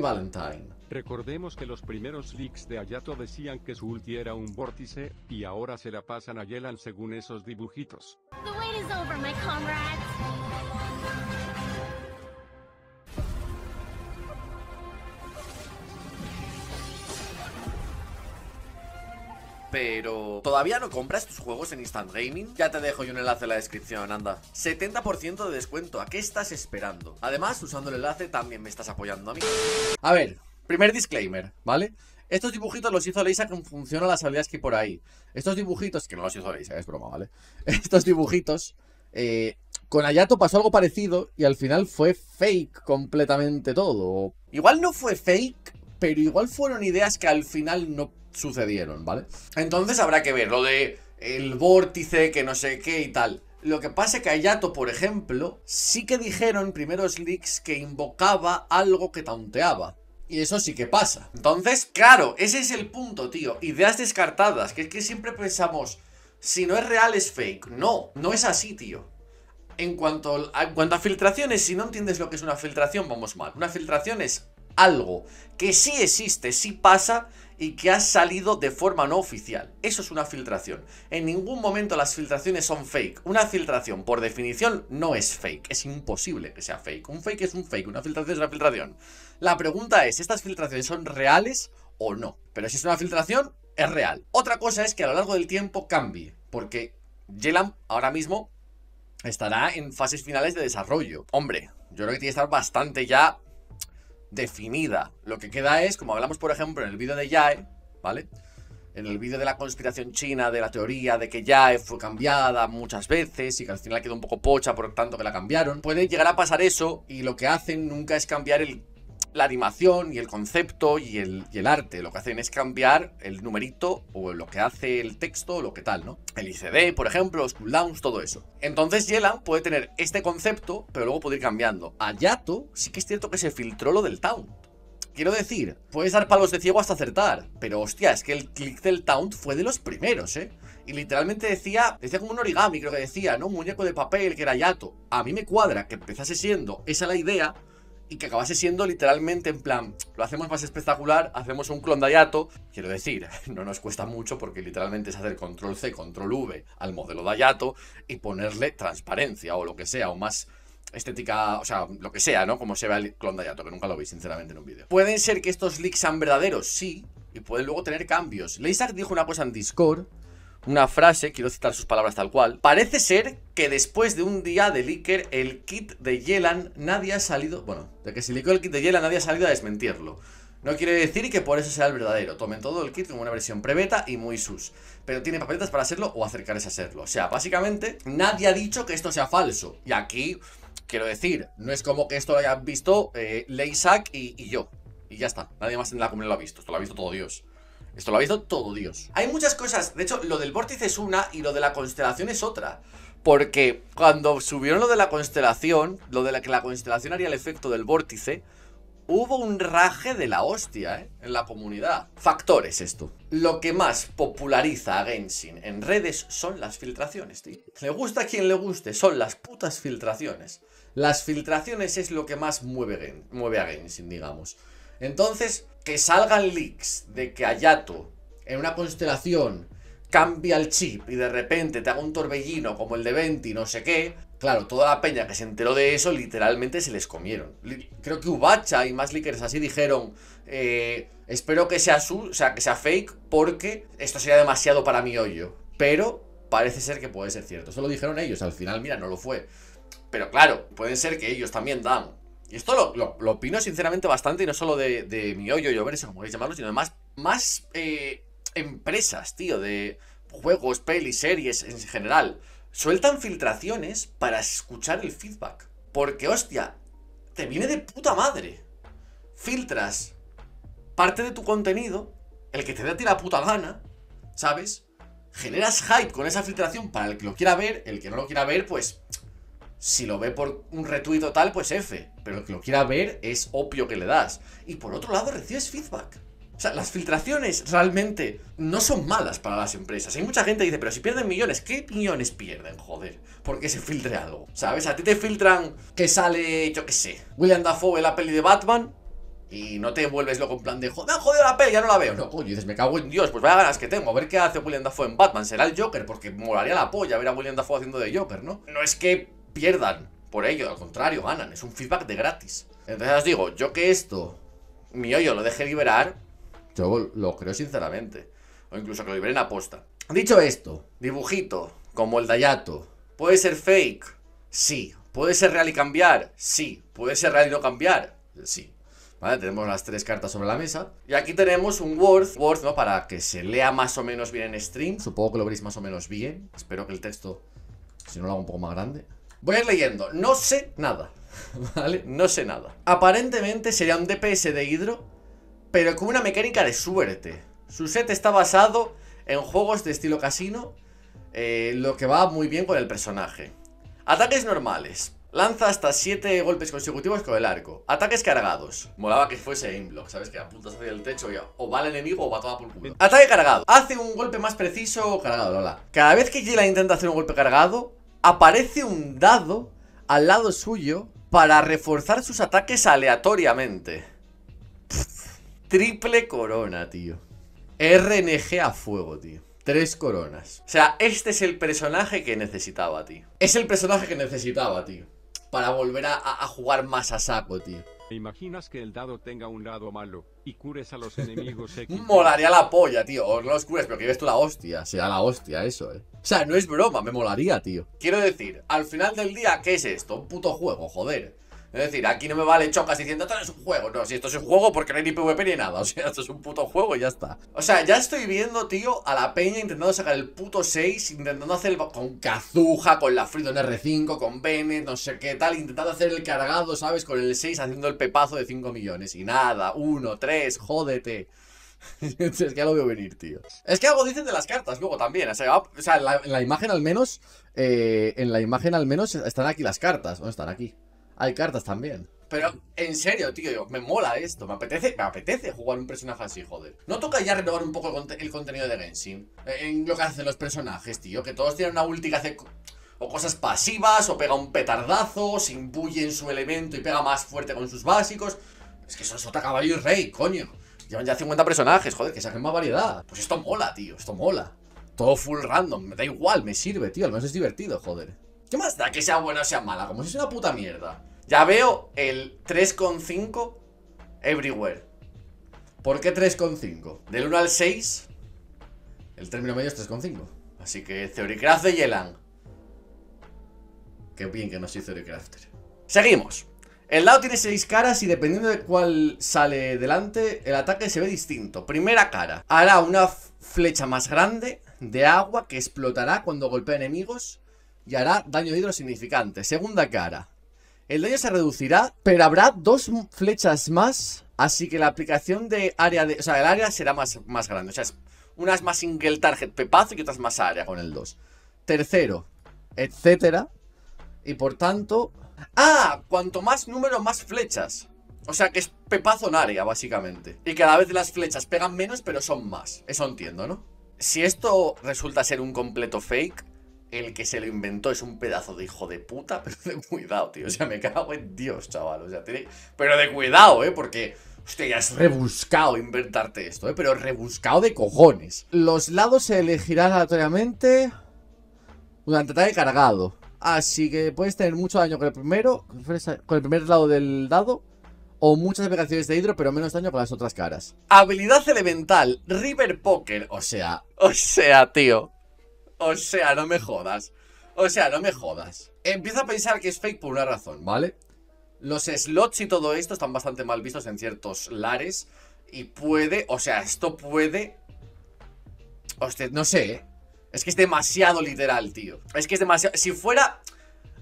Valentine. Recordemos que los primeros leaks de Ayato decían que su ulti era un vórtice, y ahora se la pasan a Yelan según esos dibujitos. pero ¿todavía no compras tus juegos en Instant Gaming? Ya te dejo yo un enlace en la descripción, anda. 70% de descuento, ¿a qué estás esperando? Además, usando el enlace también me estás apoyando a mí. A ver, primer disclaimer, ¿vale? Estos dibujitos los hizo Leisa con función a las habilidades que hay por ahí. Estos dibujitos, que no los hizo Leisa, es broma, ¿vale? Estos dibujitos, eh, con Hayato pasó algo parecido y al final fue fake completamente todo. Igual no fue fake, pero igual fueron ideas que al final no sucedieron, ¿vale? Entonces habrá que ver lo de el vórtice, que no sé qué y tal. Lo que pasa es que Ayato, por ejemplo, sí que dijeron primeros leaks que invocaba algo que taunteaba. Y eso sí que pasa. Entonces, claro, ese es el punto, tío. Ideas descartadas, que es que siempre pensamos, si no es real es fake. No, no es así, tío. en cuanto a filtraciones, si no entiendes lo que es una filtración, vamos mal. Una filtración es algo que sí existe, sí pasa y que ha salido de forma no oficial. Eso es una filtración. En ningún momento las filtraciones son fake. Una filtración, por definición, no es fake. Es imposible que sea fake. Un fake es un fake, una filtración es una filtración. La pregunta es, ¿estas filtraciones son reales o no? Pero si es una filtración, es real. Otra cosa es que a lo largo del tiempo cambie, porque Yelam ahora mismo estará en fases finales de desarrollo. Hombre, yo creo que tiene que estar bastante ya definida. Lo que queda es, como hablamos por ejemplo en el vídeo de Yae, ¿vale? En el vídeo de la conspiración china, de la teoría de que Yae fue cambiada muchas veces y que al final quedó un poco pocha por tanto que la cambiaron, puede llegar a pasar eso y lo que hacen nunca es cambiar el la animación y el concepto y el, arte. Lo que hacen es cambiar el numerito o lo que hace el texto o lo que tal, ¿no? El ICD, por ejemplo, los cooldowns, todo eso. Entonces Yelan puede tener este concepto, pero luego puede ir cambiando. A Yato sí que es cierto que se filtró lo del taunt. Quiero decir, puedes dar palos de ciego hasta acertar, pero hostia, es que el click del taunt fue de los primeros, ¿eh? Y literalmente decía, decía como un origami, creo que decía, ¿no? Un muñeco de papel que era Yato. A mí me cuadra que empezase siendo esa la idea, que acabase siendo literalmente en plan, lo hacemos más espectacular, hacemos un clon de Hayato, quiero decir, no nos cuesta mucho porque literalmente es hacer control C, control V al modelo de Hayato y ponerle transparencia o lo que sea, o más estética, o sea, lo que sea, ¿no? Como se ve el clon de Hayato, que nunca lo vi, sinceramente, en un vídeo. ¿Pueden ser que estos leaks sean verdaderos? Sí, y pueden luego tener cambios. Leisak dijo una cosa en Discord una frase, quiero citar sus palabras tal cual. Parece ser que después de un día de Licker, el kit de Yelan nadie ha salido... Bueno, de que se licó el kit de Yelan nadie ha salido a desmentirlo. No quiere decir que por eso sea el verdadero. Tomen todo el kit como una versión prebeta y muy sus. Pero tiene papeletas para hacerlo o acercarse a hacerlo O sea, básicamente, nadie ha dicho que esto sea falso. Y aquí, quiero decir, no es como que esto lo hayan visto eh, Leisak y, y yo. Y ya está. Nadie más en la comunidad lo ha visto. Esto lo ha visto todo Dios. Esto lo ha visto todo Dios. Hay muchas cosas. De hecho, lo del vórtice es una y lo de la constelación es otra. Porque cuando subieron lo de la constelación, lo de la que la constelación haría el efecto del vórtice, hubo un raje de la hostia, ¿eh? En la comunidad. Factores esto. Lo que más populariza a Genshin en redes son las filtraciones, tío. Le gusta a quien le guste, son las putas filtraciones. Las filtraciones es lo que más mueve, mueve a Genshin, digamos. Entonces, que salgan leaks de que Hayato en una constelación, cambia el chip y de repente te haga un torbellino como el de Venti, no sé qué. Claro, toda la peña que se enteró de eso literalmente se les comieron. Creo que Ubacha y más leakers así dijeron, eh, espero que sea, su, o sea, que sea fake porque esto sería demasiado para mi hoyo. Pero parece ser que puede ser cierto. Eso lo dijeron ellos, al final, mira, no lo fue. Pero claro, pueden ser que ellos también dan y esto lo, lo, opino sinceramente bastante, y no solo de, mi hoyo y Overse, como queréis llamarlo, sino de más, eh, empresas, tío, de juegos, pelis, series en general, sueltan filtraciones para escuchar el feedback. Porque, hostia, te viene de puta madre. Filtras parte de tu contenido, el que te dé a ti la puta gana, ¿sabes? Generas hype con esa filtración para el que lo quiera ver, el que no lo quiera ver, pues si lo ve por un retweet o tal, pues F. Pero que lo quiera ver es obvio que le das. Y por otro lado, recibes feedback. O sea, las filtraciones realmente no son malas para las empresas. Hay mucha gente que dice, pero si pierden millones, ¿qué millones pierden, joder? Porque se filtre algo. ¿Sabes? A ti te filtran que sale, yo qué sé, William Dafoe en la peli de Batman. Y no te vuelves loco en plan de, joder, joder, la peli, ya no la veo. No, coño, dices, me cago en Dios, pues vaya ganas que tengo. A ver qué hace William Dafoe en Batman. Será el Joker, porque molaría la polla ver a William Dafoe haciendo de Joker, ¿no? No es que pierdan por ello, al contrario, ganan, es un feedback de gratis. Entonces os digo, yo que esto, mi hoyo lo deje liberar, yo lo creo sinceramente, o incluso que lo liberen aposta. Dicho esto, dibujito, como el Dayato, ¿puede ser fake? Sí. ¿Puede ser real y cambiar? Sí. ¿Puede ser real y no cambiar? Sí. ¿Vale? Tenemos las tres cartas sobre la mesa. Y aquí tenemos un Word, Word, ¿no? Para que se lea más o menos bien en stream. Supongo que lo veréis más o menos bien. Espero que el texto, si no lo hago un poco más grande. Voy a ir leyendo. No sé nada. ¿Vale? No sé nada. Aparentemente sería un DPS de hidro, pero con una mecánica de suerte. Su set está basado en juegos de estilo casino, eh, lo que va muy bien con el personaje. Ataques normales. Lanza hasta 7 golpes consecutivos con el arco. Ataques cargados. Molaba que fuese aimblock, ¿sabes? Que apuntas hacia el techo y o va al enemigo o va toda por culo. Ataque cargado. Hace un golpe más preciso cargado, lola. Cada vez que Gila intenta hacer un golpe cargado, aparece un dado al lado suyo para reforzar sus ataques aleatoriamente. triple corona, tío. RNG a fuego, tío. Tres coronas. O sea, este es el personaje que necesitaba, tío. Es el personaje que necesitaba, tío. Para volver a, a jugar más a saco, tío imaginas que el dado tenga un lado malo y cures a los enemigos X? molaría la polla, tío. O no los cures, pero que ves tú la hostia. Sea la hostia eso, eh. O sea, no es broma, me molaría, tío. Quiero decir, al final del día, ¿qué es esto? Un puto juego, joder. Es decir, aquí no me vale chocas diciendo esto es un juego. No, si esto es un juego porque no hay ni PvP ni nada. O sea, esto es un puto juego y ya está. O sea, ya estoy viendo, tío, a la peña intentando sacar el puto 6, intentando hacer con Cazuja, con la Freedom R5, con Bennett, no sé qué tal, intentando hacer el cargado, ¿sabes? Con el 6 haciendo el pepazo de 5 millones. Y nada, 1, 3, jódete. es que ya lo veo venir, tío. Es que algo dicen de las cartas luego también. O sea, ah, en, la, imagen al menos. Eh, en la imagen al menos están aquí las cartas. ¿Dónde están aquí? Hay cartas también. Pero en serio, tío, me mola esto. Me apetece, me apetece jugar un personaje así, joder. No toca ya renovar un poco el, contenido de Genshin. Eh, en lo que hacen los personajes, tío. Que todos tienen una ulti que hace o cosas pasivas, o pega un petardazo, se imbuye en su elemento y pega más fuerte con sus básicos. Es que son Sota Caballo y Rey, coño. Llevan ya 50 personajes, joder, que hacen más variedad. Pues esto mola, tío, esto mola. Todo full random, me da igual, me sirve, tío, al menos es divertido, joder. ¿Qué más da que sea buena o sea mala? Como si es una puta mierda. Ya veo el 3,5 everywhere. ¿Por qué 3,5? Del 1 al 6, el término medio es 3,5. Así que Theorycraft de Yelan. Qué bien que no soy Theorycrafter. Seguimos. El lado tiene 6 caras y dependiendo de cuál sale delante, el ataque se ve distinto. Primera cara. Hará una flecha más grande de agua que explotará cuando golpea enemigos y hará daño hidro significante Segunda cara. El daño se reducirá, pero habrá dos flechas más, así que la aplicación de área de... O sea, el área será más, más grande. O sea, es, una es más single target pepazo y otras más área con el 2. Tercero, etcétera. Y por tanto... ¡Ah! Cuanto más número, más flechas. O sea que es pepazo en área, básicamente. Y cada vez las flechas pegan menos, pero son más. Eso entiendo, ¿no? Si esto resulta ser un completo fake, el que se lo inventó es un pedazo de hijo de puta, pero de cuidado, tío. O sea, me cago en Dios, chaval. O sea, Pero de cuidado, ¿eh? Porque, hostia, ya has rebuscado inventarte esto, ¿eh? Pero rebuscado de cojones. Los lados se elegirán aleatoriamente durante ataque cargado. Así que puedes tener mucho daño con el primero, con el primer lado del dado o muchas aplicaciones de hidro, pero menos daño con las otras caras. Habilidad elemental, River Poker, o sea, o sea, tío. O sea, no me jodas. O sea, no me jodas. Empiezo a pensar que es fake por una razón, ¿vale? Los slots y todo esto están bastante mal vistos en ciertos lares. Y puede, o sea, esto puede... Hostia, no sé, ¿eh? Es que es demasiado literal, tío. Es que es demasiado... Si fuera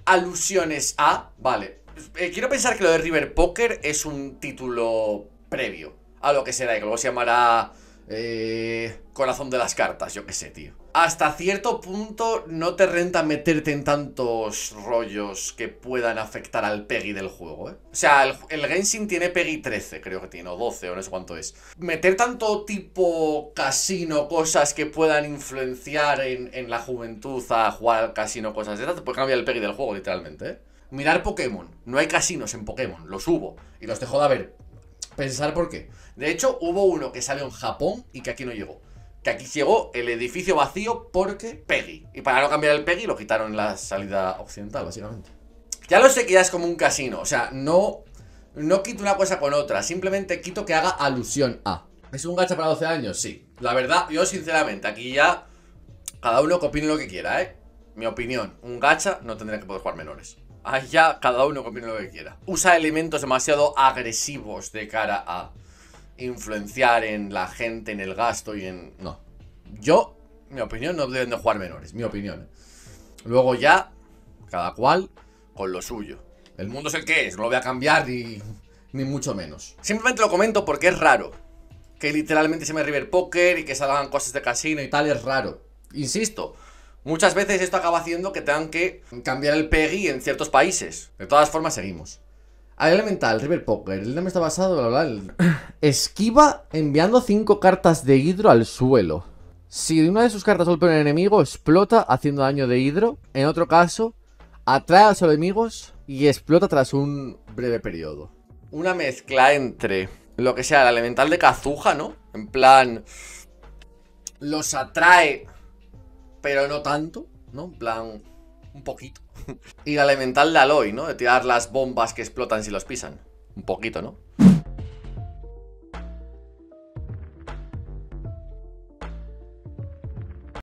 alusiones a... Vale. Eh, quiero pensar que lo de River Poker es un título previo a lo que será. Y que luego se llamará eh, corazón de las cartas, yo qué sé, tío. Hasta cierto punto no te renta meterte en tantos rollos que puedan afectar al Peggy del juego, ¿eh? O sea, el, el Genshin tiene Peggy 13, creo que tiene, o 12, o no sé cuánto es. Meter tanto tipo casino, cosas que puedan influenciar en, la juventud a jugar al casino, cosas de esas, te puede cambiar el Peggy del juego, literalmente, ¿eh? Mirar Pokémon. No hay casinos en Pokémon, los hubo y los dejó de haber pensar por qué. De hecho, hubo uno que salió en Japón y que aquí no llegó. Que aquí llegó el edificio vacío porque Peggy. Y para no cambiar el Peggy lo quitaron en la salida occidental, básicamente. Ya lo sé que ya es como un casino. O sea, no, no quito una cosa con otra. Simplemente quito que haga alusión a. ¿Es un gacha para 12 años? Sí. La verdad, yo sinceramente, aquí ya... Cada uno que opine lo que quiera, ¿eh? Mi opinión, un gacha no tendría que poder jugar menores. Allá cada uno con lo que quiera. Usa elementos demasiado agresivos de cara a influenciar en la gente, en el gasto y en... No. Yo, mi opinión, no deben de jugar menores, mi opinión. Luego ya, cada cual con lo suyo. El mundo es el que es, no lo voy a cambiar ni, ni mucho menos. Simplemente lo comento porque es raro. Que literalmente se me River Poker y que salgan cosas de casino y tal, es raro. Insisto, Muchas veces esto acaba haciendo que tengan que cambiar el PEGI en ciertos países. De todas formas, seguimos. Al elemental, River Poker, el nombre está basado bla, bla, Esquiva enviando 5 cartas de hidro al suelo. Si una de sus cartas golpea un enemigo, explota haciendo daño de hidro. En otro caso, atrae a los enemigos y explota tras un breve periodo. Una mezcla entre lo que sea el elemental de Cazuja, ¿no? En plan, los atrae pero no tanto, ¿no? En plan, un poquito. y la elemental de Aloy, ¿no? De tirar las bombas que explotan si los pisan. Un poquito, ¿no?